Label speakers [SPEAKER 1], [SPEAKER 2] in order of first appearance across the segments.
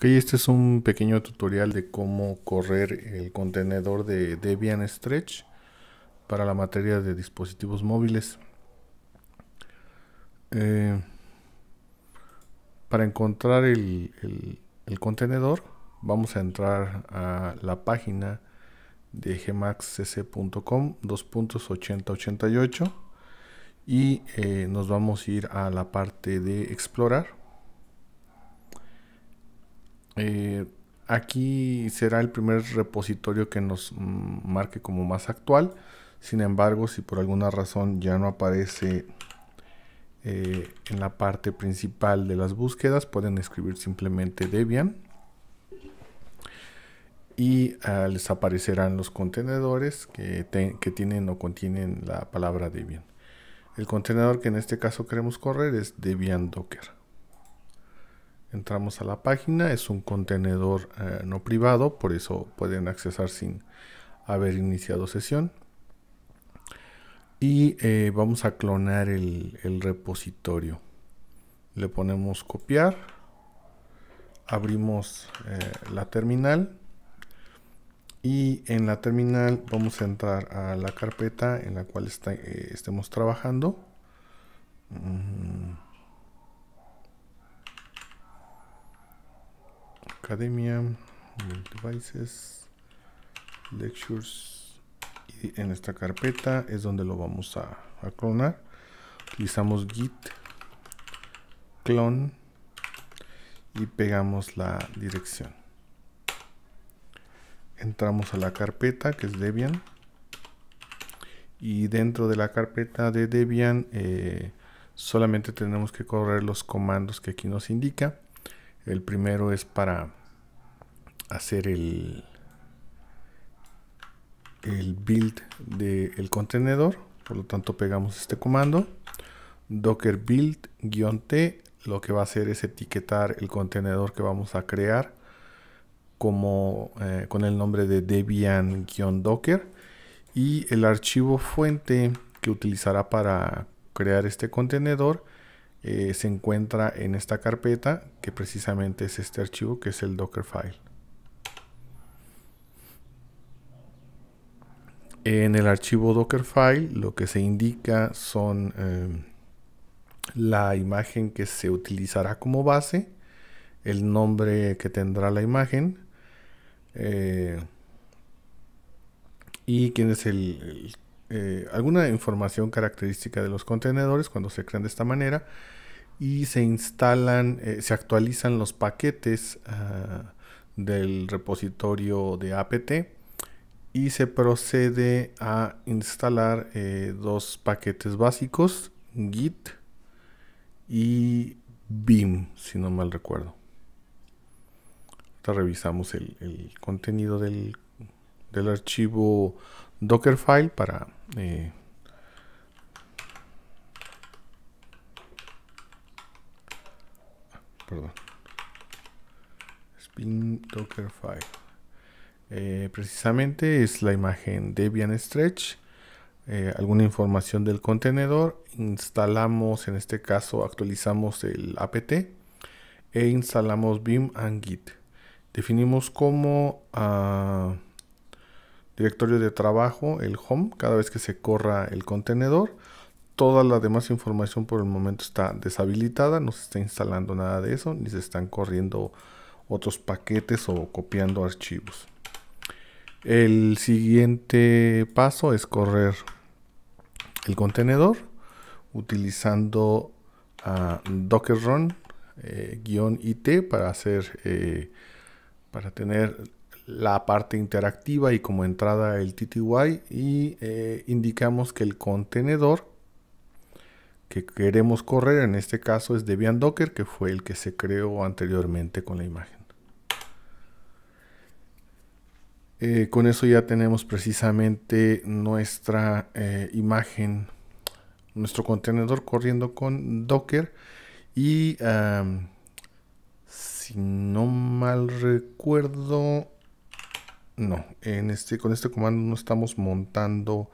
[SPEAKER 1] Ok, este es un pequeño tutorial de cómo correr el contenedor de Debian Stretch para la materia de dispositivos móviles. Eh, para encontrar el, contenedor vamos a entrar a la página de gmaxcc.com 2.8088 y eh, nos vamos a ir a la parte de explorar eh, aquí será el primer repositorio que nos mm, marque como más actual. Sin embargo, si por alguna razón ya no aparece eh, en la parte principal de las búsquedas, pueden escribir simplemente Debian. Y ah, les aparecerán los contenedores que, que tienen o contienen la palabra Debian. El contenedor que en este caso queremos correr es Debian Docker entramos a la página, es un contenedor eh, no privado, por eso pueden accesar sin haber iniciado sesión. Y eh, vamos a clonar el, repositorio. Le ponemos copiar, abrimos eh, la terminal y en la terminal vamos a entrar a la carpeta en la cual estemos trabajando. Mm. academia, devices, lectures. Y en esta carpeta es donde lo vamos a, clonar. Utilizamos git clone y pegamos la dirección. Entramos a la carpeta que es Debian y dentro de la carpeta de Debian eh, solamente tenemos que correr los comandos que aquí nos indica. El primero es para hacer el, el build del contenedor. Por lo tanto, pegamos este comando. Docker build-t lo que va a hacer es etiquetar el contenedor que vamos a crear como, eh, con el nombre de debian-docker y el archivo fuente que utilizará para crear este contenedor eh, se encuentra en esta carpeta que precisamente es este archivo que es el docker file, En el archivo Dockerfile lo que se indica son em, la imagen que se utilizará como base, el nombre que tendrá la imagen eh, y quién es el, eh, alguna información característica de los contenedores cuando se crean de esta manera y se instalan, eh, se actualizan los paquetes ah, del repositorio de apt y se procede a instalar eh, dos paquetes básicos git y BIM, si no mal recuerdo. Ahora revisamos el, contenido del, del, archivo Dockerfile para eh, perdón. Spin Dockerfile. Eh, precisamente es la imagen Debian Stretch, eh, alguna información del contenedor, instalamos, en este caso actualizamos el apt e instalamos bim and Git. Definimos como ah, directorio de trabajo el home cada vez que se corra el contenedor. Toda la demás información por el momento está deshabilitada, no se está instalando nada de eso, ni se están corriendo otros paquetes o copiando archivos. El siguiente paso es correr el contenedor utilizando ah, Docker Run eh, IT para hacer eh, para tener la parte interactiva y como entrada el TTY y eh, indicamos que el contenedor que queremos correr en este caso es Debian Docker que fue el que se creó anteriormente con la imagen. Eh, con eso ya tenemos precisamente nuestra eh, imagen, nuestro contenedor corriendo con Docker. Y si no mal recuerdo, no, en este, con este comando no estamos montando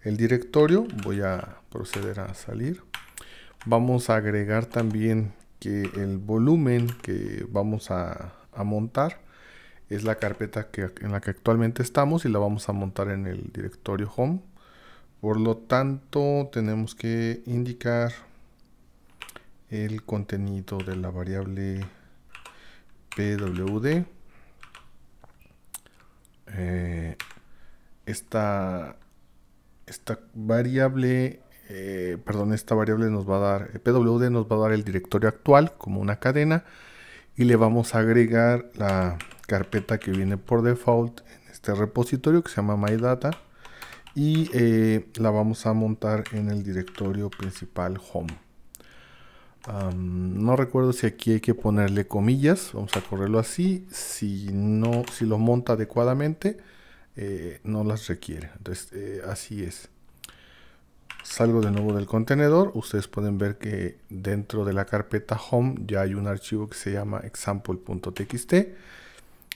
[SPEAKER 1] el directorio. Voy a proceder a salir. Vamos a agregar también que el volumen que vamos a montar es la carpeta que, en la que actualmente estamos y la vamos a montar en el directorio home. Por lo tanto, tenemos que indicar el contenido de la variable pwd. Eh, esta, variable, eh, perdón, esta variable nos va a dar, pwd nos va a dar el directorio actual como una cadena y le vamos a agregar la carpeta que viene por default en este repositorio que se llama MyData y eh, la vamos a montar en el directorio principal home. no recuerdo si aquí hay que ponerle comillas, vamos a correrlo así. Si no, si lo monta adecuadamente, eh, no las requiere. Entonces, eh, así es. Salgo de nuevo del contenedor. Ustedes pueden ver que dentro de la carpeta home ya hay un archivo que se llama example.txt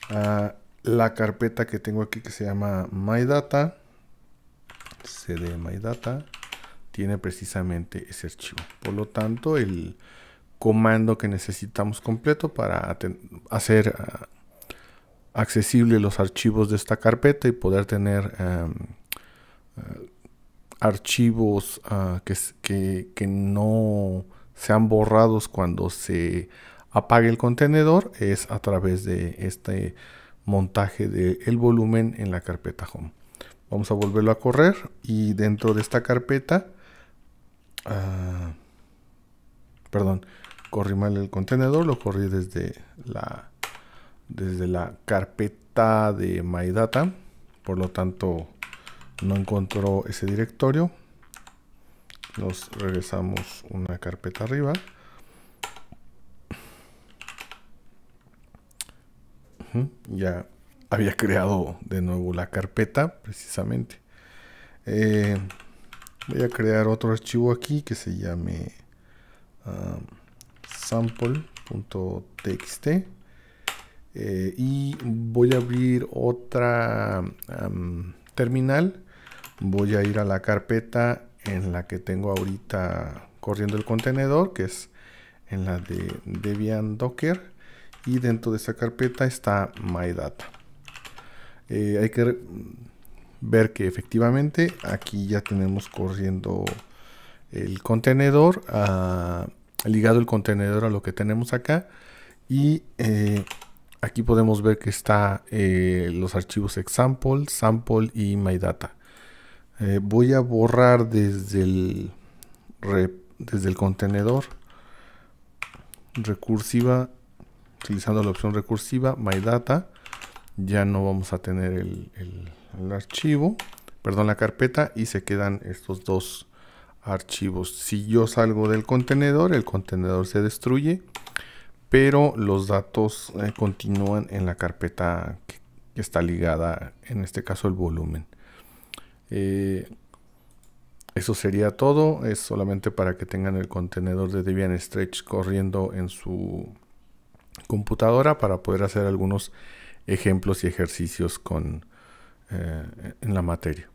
[SPEAKER 1] Ah, la carpeta que tengo aquí que se llama mydata CD mydata tiene precisamente ese archivo. Por lo tanto, el comando que necesitamos completo para hacer ah, accesible los archivos de esta carpeta y poder tener em, ah, archivos que, no sean borrados cuando se apague el contenedor es a través de este montaje del volumen en la carpeta home. Vamos a volverlo a correr y dentro de esta carpeta, ah, perdón, corrí mal el contenedor, lo corrí desde la, desde la carpeta de mydata por lo tanto no encontró ese directorio. Nos regresamos una carpeta arriba. Ya había creado de nuevo la carpeta, precisamente. Eh, voy a crear otro archivo aquí que se llame ah, sample.txt. Eh, y voy a abrir otra terminal. Voy a ir a la carpeta en la que tengo ahorita corriendo el contenedor, que es en la de Debian Docker y dentro de esa carpeta está mydata eh, hay que mm, ver que efectivamente aquí ya tenemos corriendo el contenedor, ah, ligado el contenedor a lo que tenemos acá y eh, aquí podemos ver que está eh, los archivos example, sample y mydata voy a borrar desde el, desde el contenedor recursiva utilizando la opción recursiva, MyData. ya no vamos a tener el, archivo, perdón, la carpeta, y se quedan estos dos archivos. Si yo salgo del contenedor, el contenedor se destruye, pero los datos eh, continúan en la carpeta que, está ligada, en este caso el volumen. Eh, eso sería todo, es solamente para que tengan el contenedor de Debian Stretch corriendo en su computadora para poder hacer algunos ejemplos y ejercicios con, eh, en la materia.